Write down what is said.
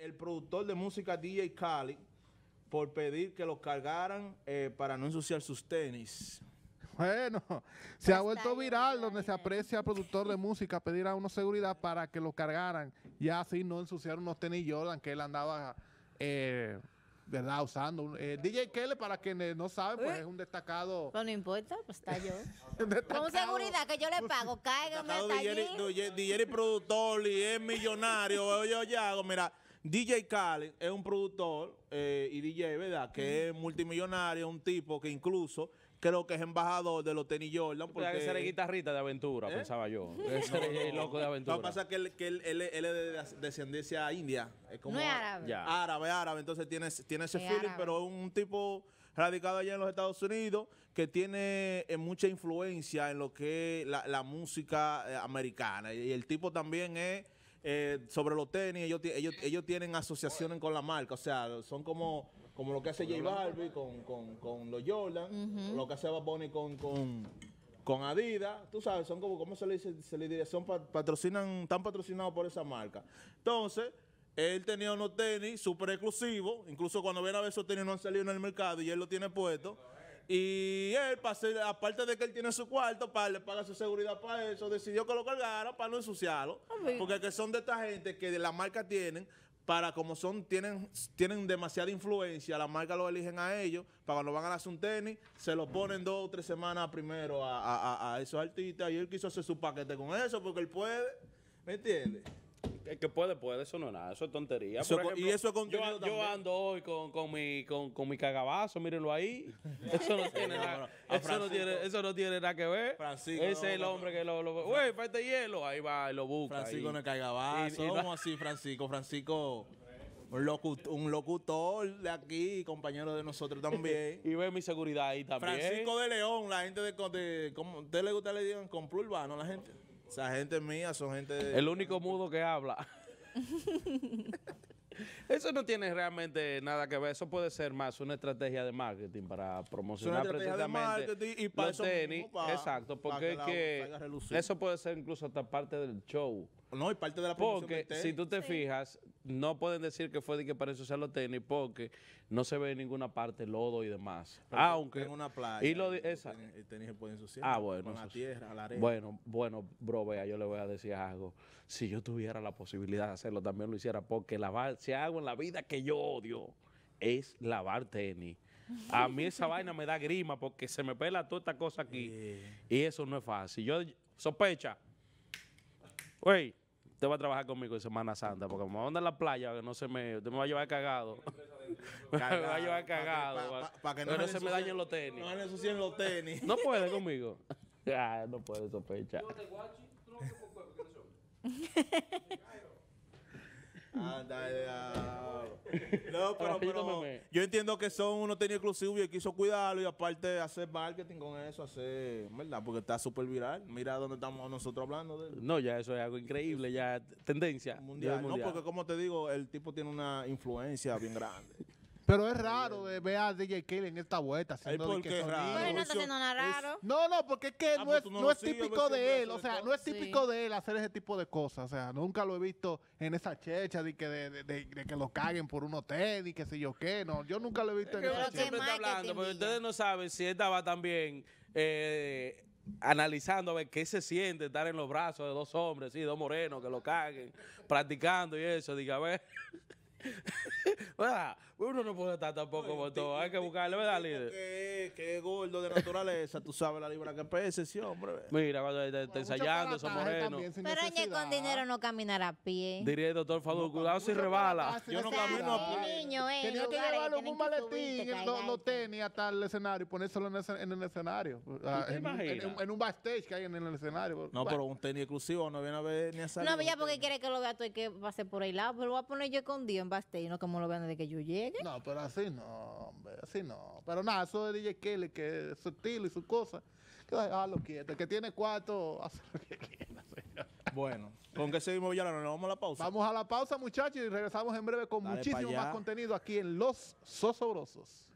el productor de música DJ Cali por pedir que lo cargaran eh, para no ensuciar sus tenis. Bueno, se ha vuelto viral donde se aprecia al productor de música pedir a uno seguridad para que lo cargaran y así no ensuciar unos tenis Jordan que él andaba, eh, ¿verdad? Usando. Eh, DJ Kelly, para quienes no saben, pues es un destacado... no importa, pues está yo. Con seguridad que yo le pago, cáigame DJ, DJ, DJ productor y es millonario, yo, oye, hago, mira... DJ Khaled es un productor eh, y DJ, ¿verdad? Que es multimillonario, un tipo que incluso creo que es embajador de los tenis Jordan. Porque... que ser guitarrista de aventura, ¿Eh? pensaba yo. Ese el loco de aventura. Lo que pasa es que él, es de descendencia india. Es como árabe. Árabe, árabe. Entonces tiene, tiene ese feeling, pero es un tipo radicado allá en los Estados Unidos que tiene eh, mucha influencia en lo que es la, música americana. y el tipo también es eh, sobre los tenis, ellos, ellos, ellos tienen asociaciones con la marca, o sea, son como, como lo que hace J Barbie con, con, con, los Jordan, lo que hace Bad Bunny con, con, Adidas, tú sabes, son como, ¿cómo se le dice? Se le diría, son patrocinan, están patrocinados por esa marca. Entonces, él tenía unos tenis súper exclusivos, incluso cuando ven a ver esos tenis no han salido en el mercado y él lo tiene puesto. Y él, aparte de que él tiene su cuarto, para le paga su seguridad para eso, decidió que lo cargara para no ensuciarlo. Ah, porque que son de esta gente que la marca tienen, para como son, tienen, tienen demasiada influencia, la marca lo eligen a ellos, para cuando van a hacer un tenis, se lo ponen dos o tres semanas primero a, a esos artistas y él quiso hacer su paquete con eso porque él puede, ¿me entiendes? que puede, puede, eso no es nada, eso es tontería. y eso yo, yo, ando hoy con, con mi, con, con, mi cagabazo, mírenlo ahí. Eso no tiene nada. Eso no tiene, nada que ver. Ese es el hombre que lo. lo uy, falta hielo. Ahí va, lo busca. Francisco en no es cagabazo. ¿Cómo así, Francisco? Francisco. Un, un locutor de aquí, compañero de nosotros también. y ve mi seguridad ahí también. Francisco de León, la gente de. de ¿cómo, ¿Usted le gusta le digan complú ¿no? la gente? O Esa gente mía son gente. El único mudo que habla. Eso no tiene realmente nada que ver. Eso puede ser más una estrategia de marketing para promocionar precisamente los tenis. Exacto, porque eso puede ser incluso hasta parte del show. No, y parte de la promoción Porque si tú te fijas, no pueden decir que fue de que para eso sean los tenis porque no se ve en ninguna parte lodo y demás. Aunque en una playa. Y lo esa. tenis se puede Ah, bueno. Con la tierra, la arena. Bueno, bueno, bro, vea, yo le voy a decir algo. Si yo tuviera la posibilidad de hacerlo, también lo hiciera porque la si hago la vida que yo odio es lavar tenis. A mí esa vaina me da grima porque se me pela toda esta cosa aquí. Y eso no es fácil. Yo sospecha. Güey, usted va a trabajar conmigo en Semana Santa porque me va a andar a la playa no se me... Usted me va a llevar cagado. me va a llevar cagado. Para que, no, se me dañen los tenis. No No puede conmigo. Ah, no puede sospecha yo entiendo que son Uno tenía exclusivo y quiso cuidarlo y aparte hacer marketing con eso, hacer, ¿verdad? Porque está súper viral. Mira dónde estamos nosotros hablando de él. No, ya eso es algo increíble, ya tendencia mundial. No, porque como te digo, el tipo tiene una influencia bien grande. Pero es raro de ver a DJ Kale en esta vuelta. Haciendo que es no No, porque es que no es, típico de él. O sea, no es típico de él hacer ese tipo de cosas. O sea, nunca lo he visto en esa checha de que, de, que lo caguen por un hotel y que sé yo qué. No, yo nunca lo he visto en esa checha. porque ustedes no saben si él estaba también... Eh, analizando a ver qué se siente estar en los brazos de dos hombres, sí, dos morenos que lo caguen, practicando y eso. Diga, a ver... Uno no puede estar tampoco por todo. Hay que buscarle, ¿verdad, líder? que qué gordo de naturaleza. Tú sabes la libra que pese, sí, hombre. Mira, cuando está ensayando, esos morenos. Pero Ñe con dinero no caminar a pie. Diría el doctor Fadu, cuidado si rebala. Yo no camino a pie. Niño, eh, Tenía que llevarlo en un maletín, los tenis hasta el escenario y ponérselo en el escenario. Ah, en un backstage que hay en el escenario. No, pero un tenis exclusivo no viene a ver ni a salir. No, ya porque quiere que lo vea tú y que pase por ahí lado. Pero lo voy a poner yo con Dios y no como lo vean desde que yo llegue. No, pero así no, hombre, así no. Pero nada, eso de DJ Kelly, que es su estilo y su cosa. Que ah, lo quieto, que tiene cuatro, hace lo que quiera, Bueno, ¿con que seguimos, Villarano? ¿Nos vamos a la pausa? Vamos a la pausa, muchachos, y regresamos en breve con muchísimo más contenido aquí en Los Sosobrosos.